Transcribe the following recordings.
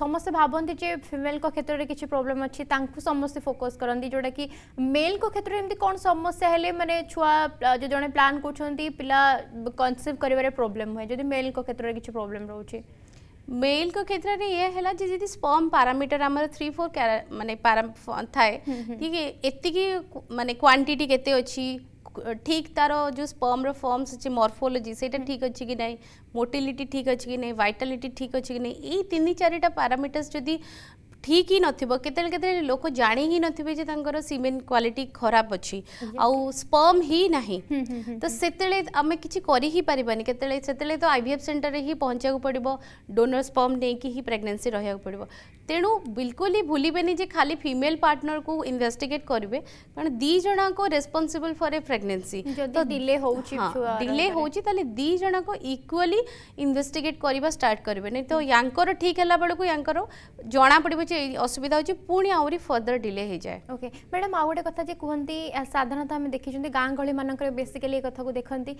ସମସ୍ତେ ଭାବନ୍ତି ଯେ ଫିମେଲ୍ଙ୍କ କ୍ଷେତ୍ରରେ କିଛି ପ୍ରୋବ୍ଲେମ୍ ଅଛି ତାଙ୍କୁ ସମସ୍ତେ ଫୋକସ୍ କରନ୍ତି ଯେଉଁଟାକି ମେଲ୍ଙ୍କ କ୍ଷେତ୍ରରେ ଏମିତି କ'ଣ ସମସ୍ୟା ହେଲେ ମାନେ ଛୁଆ ଯେଉଁ ଜଣେ ପ୍ଲାନ୍ କରୁଛନ୍ତି ପିଲା କନସିଭ୍ କରିବାରେ ପ୍ରୋବ୍ଲେମ୍ ହୁଏ ଯଦି ମେଲ୍ଙ୍କ କ୍ଷେତ୍ରରେ କିଛି ପ୍ରୋବ୍ଲେମ୍ ରହୁଛି मेल को क्षेत्र में ये है जे जी स्पर्म पारामीटर आमर थ्री फोर मानने पारा थाए ठीक है एति मानने क्वांटिटी के अच्छी ঠিক তার যে স্পম্র ফর্মস যে মর্ফোলোজি সেটা ঠিক আছে কি না মোটিলিটি ঠিক আছে কি না ভাইটালিটি ঠিক আছে কি না এই তিন চারিটা প্যারামিটার্স যদি ठीक ही नत लोक जाणी ही नथिबे जे तांकर सीमेन क्वालिटी खराब अछि आउ स्पर्म ही नाही हम्म, हम्म, हम्म, तो सेतेले आमे किछि करि ही परिबानी केतेले सेतेले तो आईवीएफ सेंटर रे ही पहुंचा को पडिबो डोनर स्पर्म नै कि ही प्रेगनेंसी रहय को पडिबो तेनु बिल्कुल ही भूलिबेनी जे खाली फीमेल पार्टनर को इन्वेस्टिगेट करबे कारण दी जणा को रिस्पोंसिबल फॉर ए प्रेगनेंसी तो डिले होउछि डिले होउछि तले दी जणा को इक्वली इन्वेस्टिगेट करबा स्टार्ट करबे नै तो यांकर ठीक हला बड को यांकर जणा पडिबो असुविधा हो पुणी आहरी फर्दर डिले हो जाए ओके मैडम आउ गोटे कथा कहते साधारणतः आम देखी गाँ गली मानक बेसिकली ये कथा को देखती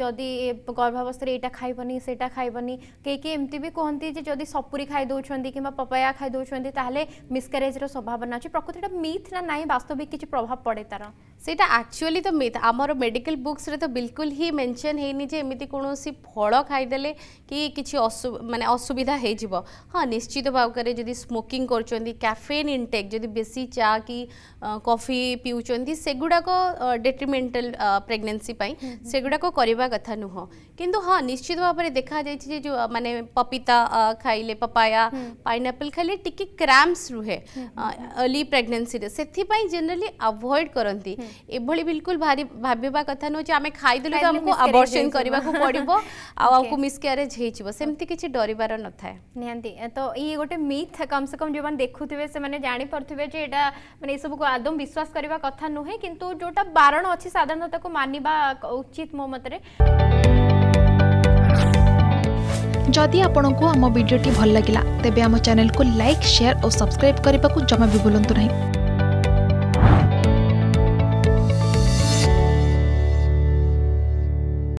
जदि गर्भावस्था यहाँ खाबन से खाबन कई कई एमती भी कहते सपुरी खाई दौर कि पपया खाई दौर मिसक्यारेज रभावना अच्छी प्रकृति मिथ ना ना वास्तविक किसी प्रभाव पड़े तरह सेटा एक्चुअली तो मिथ आम मेडिकल बुक्स रे तो बिल्कुल ही मेनशन है एमती कौन फल खाईदे कि किसी मान असुविधा हो हाँ निश्चित भाव में जदि स्मोकिंग करफेन इनटेक् जदि बेसी चा कि कॉफी पिवं सेगुड़ाक डेट्रिमेंटल प्रेगनेंसी सेगुड़ाक करवा कथा नुह कि हाँ निश्चित भाव में देखा जा जो मानने पपिता खाइले पपाया पाइनापल खाइले टी क्राम्स रुहे अर्ली प्रेगनेंसी से जेनराली आवॉइड करती एभली बिल्कुल भारी भाव कथा नुचे आम खाई तो आमको अबर्शन करने को पड़ो आसकेज होमती किसी डर न था तो ये गोटे मिथ कम से कम जो मैंने देखुवे से जापे मैंने ये सब को आदम विश्वास करने कथा नुहे कि जोटा बारण अच्छी साधारण मानवा उचित मो मत जदि आपण को आम भिडी भल लगा तेब चेल को लाइक सेयार और सब्सक्राइब करने को जमा भी भूलु ना